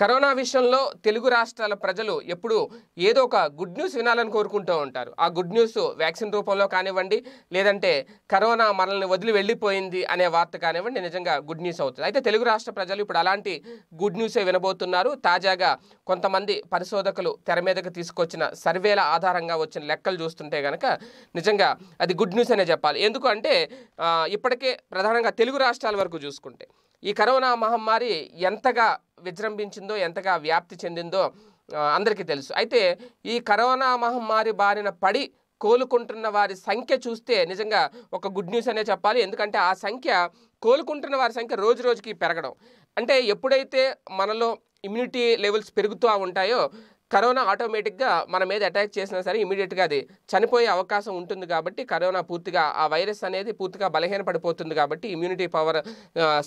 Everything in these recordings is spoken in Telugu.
కరోనా విషయంలో తెలుగు రాష్ట్రాల ప్రజలు ఎప్పుడు ఏదో ఒక గుడ్ న్యూస్ వినాలని కోరుకుంటూ ఉంటారు ఆ గుడ్ న్యూస్ వ్యాక్సిన్ రూపంలో కానివ్వండి లేదంటే కరోనా మనల్ని వదిలి వెళ్ళిపోయింది అనే వార్త కానివ్వండి నిజంగా గుడ్ న్యూస్ అవుతుంది అయితే తెలుగు రాష్ట్ర ప్రజలు ఇప్పుడు అలాంటి గుడ్ న్యూసే వినబోతున్నారు తాజాగా కొంతమంది పరిశోధకులు తెర మీదకు తీసుకొచ్చిన సర్వేల ఆధారంగా వచ్చిన లెక్కలు చూస్తుంటే కనుక నిజంగా అది గుడ్ న్యూస్ అనే చెప్పాలి ఎందుకు అంటే ఇప్పటికే ప్రధానంగా తెలుగు రాష్ట్రాల వరకు చూసుకుంటే ఈ కరోనా మహమ్మారి ఎంతగా విజృంభించిందో ఎంతగా వ్యాప్తి చెందిందో అందరికీ తెలుసు అయితే ఈ కరోనా మహమ్మారి బారిన పడి కోలుకుంటున్న వారి సంఖ్య చూస్తే నిజంగా ఒక గుడ్ న్యూస్ అనే చెప్పాలి ఎందుకంటే ఆ సంఖ్య కోలుకుంటున్న వారి సంఖ్య రోజు రోజుకి పెరగడం అంటే ఎప్పుడైతే మనలో ఇమ్యూనిటీ లెవెల్స్ పెరుగుతూ ఉంటాయో కరోనా ఆటోమేటిక్గా మన మీద అటాక్ చేసినా సరే ఇమీడియట్గా అది చనిపోయే అవకాశం ఉంటుంది కాబట్టి కరోనా పూర్తిగా ఆ వైరస్ అనేది పూర్తిగా బలహీన పడిపోతుంది కాబట్టి ఇమ్యూనిటీ పవర్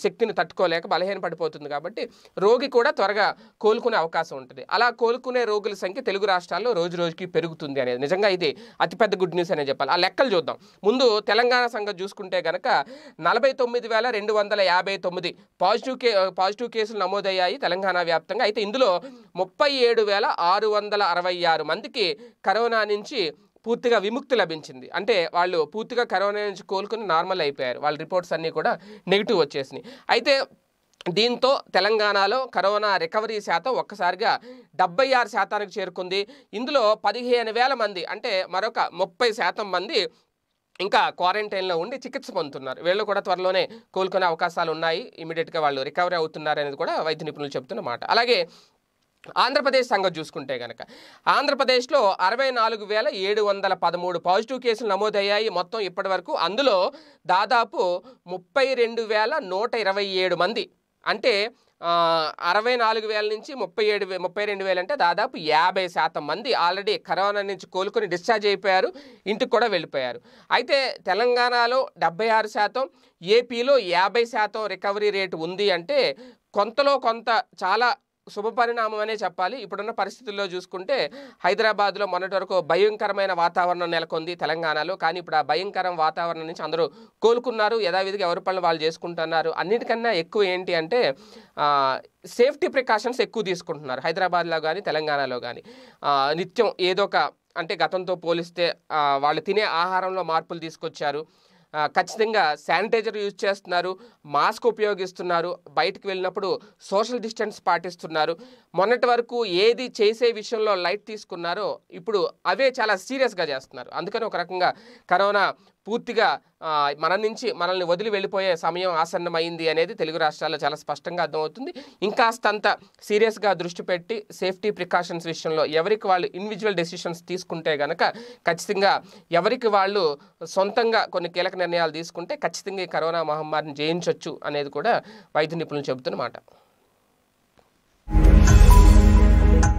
శక్తిని తట్టుకోలేక బలహీన పడిపోతుంది కాబట్టి రోగి కూడా త్వరగా కోలుకునే అవకాశం ఉంటుంది అలా కోలుకునే రోగుల సంఖ్య తెలుగు రాష్ట్రాల్లో రోజు రోజుకి పెరుగుతుంది అనేది నిజంగా ఇది అతిపెద్ద గుడ్ న్యూస్ అనే చెప్పాలి ఆ లెక్కలు చూద్దాం ముందు తెలంగాణ సంఘం చూసుకుంటే కనుక నలభై తొమ్మిది వేల రెండు వందల యాభై తొమ్మిది పాజిటివ్ కే పాజిటివ్ కేసులు నమోదయ్యాయి తెలంగాణ వ్యాప్తంగా అయితే ఇందులో ముప్పై ఏడు వేల ఆరు వందల అరవై ఆరు మందికి కరోనా నుంచి పూర్తిగా విముక్తి లభించింది అంటే వాళ్ళు పూర్తిగా కరోనా నుంచి కోలుకుని నార్మల్ అయిపోయారు వాళ్ళ రిపోర్ట్స్ అన్నీ కూడా నెగిటివ్ వచ్చేసినాయి అయితే దీంతో తెలంగాణలో కరోనా రికవరీ శాతం ఒక్కసారిగా డెబ్బై ఆరు శాతానికి చేరుకుంది ఇందులో పదిహేను వేల మంది అంటే మరొక ముప్పై శాతం మంది ఇంకా క్వారంటైన్లో ఉండి చికిత్స పొందుతున్నారు వీళ్ళు కూడా త్వరలోనే కోలుకునే అవకాశాలు ఉన్నాయి ఇమీడియట్గా వాళ్ళు రికవరీ అవుతున్నారు అనేది కూడా వైద్య నిపుణులు చెబుతున్నమాట మాట అలాగే ఆంధ్రప్రదేశ్ సంగతి చూసుకుంటే కనుక ఆంధ్రప్రదేశ్లో అరవై నాలుగు వేల ఏడు వందల పదమూడు పాజిటివ్ కేసులు నమోదయ్యాయి మొత్తం ఇప్పటివరకు అందులో దాదాపు ముప్పై రెండు వేల నూట ఇరవై ఏడు మంది అంటే అరవై నాలుగు వేల నుంచి ముప్పై ఏడు ముప్పై రెండు వేలు అంటే దాదాపు యాభై శాతం మంది ఆల్రెడీ కరోనా నుంచి కోలుకొని డిశ్చార్జ్ అయిపోయారు ఇంటికి కూడా వెళ్ళిపోయారు అయితే తెలంగాణలో డెబ్బై ఆరు శాతం ఏపీలో యాభై శాతం రికవరీ రేటు ఉంది అంటే కొంతలో కొంత చాలా శుభపరిణామం అనే చెప్పాలి ఇప్పుడున్న పరిస్థితుల్లో చూసుకుంటే హైదరాబాద్లో మొన్నటి వరకు భయంకరమైన వాతావరణం నెలకొంది తెలంగాణలో కానీ ఇప్పుడు ఆ భయంకరం వాతావరణం నుంచి అందరూ కోలుకున్నారు యథావిధిగా ఎవరి పనులు వాళ్ళు చేసుకుంటున్నారు అన్నిటికన్నా ఎక్కువ ఏంటి అంటే సేఫ్టీ ప్రికాషన్స్ ఎక్కువ తీసుకుంటున్నారు హైదరాబాద్లో కానీ తెలంగాణలో కానీ నిత్యం ఏదో ఒక అంటే గతంతో పోలిస్తే వాళ్ళు తినే ఆహారంలో మార్పులు తీసుకొచ్చారు ఖచ్చితంగా శానిటైజర్ యూజ్ చేస్తున్నారు మాస్క్ ఉపయోగిస్తున్నారు బయటకు వెళ్ళినప్పుడు సోషల్ డిస్టెన్స్ పాటిస్తున్నారు మొన్నటి వరకు ఏది చేసే విషయంలో లైట్ తీసుకున్నారో ఇప్పుడు అవే చాలా సీరియస్గా చేస్తున్నారు అందుకని ఒక రకంగా కరోనా పూర్తిగా మన నుంచి మనల్ని వదిలి వెళ్ళిపోయే సమయం ఆసన్నమైంది అనేది తెలుగు రాష్ట్రాల్లో చాలా స్పష్టంగా అర్థమవుతుంది ఇంకాస్తంత సీరియస్గా దృష్టి పెట్టి సేఫ్టీ ప్రికాషన్స్ విషయంలో ఎవరికి వాళ్ళు ఇండివిజువల్ డెసిషన్స్ తీసుకుంటే కనుక ఖచ్చితంగా ఎవరికి వాళ్ళు సొంతంగా కొన్ని కీలక నిర్ణయాలు తీసుకుంటే ఖచ్చితంగా ఈ కరోనా మహమ్మారిని జయించవచ్చు అనేది కూడా వైద్య నిపుణులు చెబుతున్నమాట